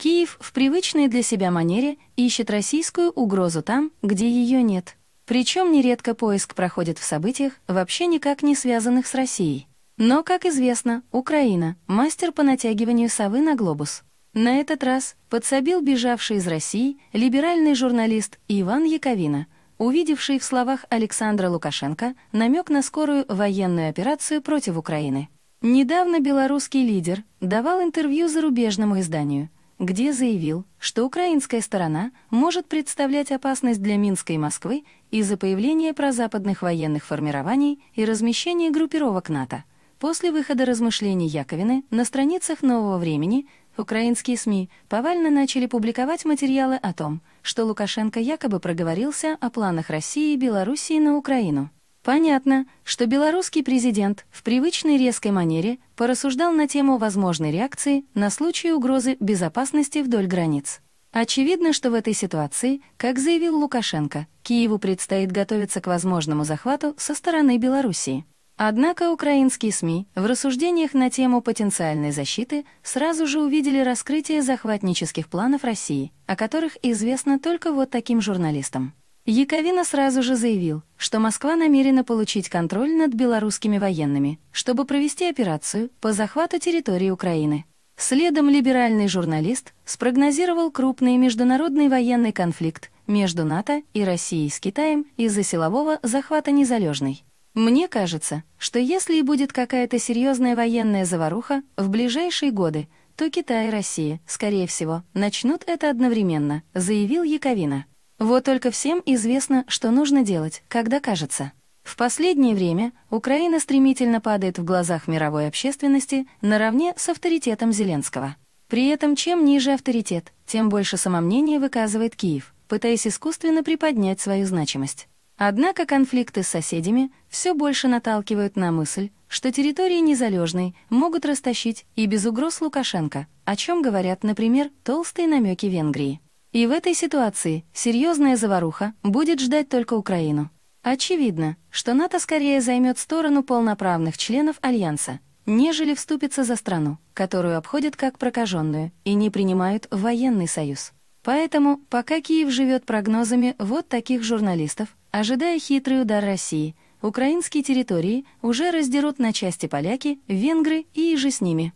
Киев в привычной для себя манере ищет российскую угрозу там, где ее нет. Причем нередко поиск проходит в событиях, вообще никак не связанных с Россией. Но, как известно, Украина — мастер по натягиванию совы на глобус. На этот раз подсобил бежавший из России либеральный журналист Иван Яковина — увидевший в словах Александра Лукашенко намек на скорую военную операцию против Украины. Недавно белорусский лидер давал интервью зарубежному изданию, где заявил, что украинская сторона может представлять опасность для Минска и Москвы из-за появления прозападных военных формирований и размещения группировок НАТО. После выхода размышлений Яковины на страницах «Нового времени» украинские СМИ повально начали публиковать материалы о том, что Лукашенко якобы проговорился о планах России и Белоруссии на Украину. Понятно, что белорусский президент в привычной резкой манере порассуждал на тему возможной реакции на случай угрозы безопасности вдоль границ. Очевидно, что в этой ситуации, как заявил Лукашенко, Киеву предстоит готовиться к возможному захвату со стороны Белоруссии. Однако украинские СМИ в рассуждениях на тему потенциальной защиты сразу же увидели раскрытие захватнических планов России, о которых известно только вот таким журналистам. Яковина сразу же заявил, что Москва намерена получить контроль над белорусскими военными, чтобы провести операцию по захвату территории Украины. Следом либеральный журналист спрогнозировал крупный международный военный конфликт между НАТО и Россией с Китаем из-за силового захвата незалежной. Мне кажется, что если и будет какая-то серьезная военная заваруха в ближайшие годы, то Китай и Россия, скорее всего, начнут это одновременно, заявил Яковина. Вот только всем известно, что нужно делать, когда кажется. В последнее время Украина стремительно падает в глазах мировой общественности наравне с авторитетом Зеленского. При этом чем ниже авторитет, тем больше самомнения выказывает Киев, пытаясь искусственно приподнять свою значимость. Однако конфликты с соседями все больше наталкивают на мысль, что территории незалежной могут растащить и без угроз Лукашенко, о чем говорят, например, толстые намеки Венгрии. И в этой ситуации серьезная заваруха будет ждать только Украину. Очевидно, что НАТО скорее займет сторону полноправных членов Альянса, нежели вступится за страну, которую обходят как прокаженную и не принимают в военный союз. Поэтому, пока Киев живет прогнозами вот таких журналистов, ожидая хитрый удар России, украинские территории уже раздерут на части поляки, венгры и же с ними.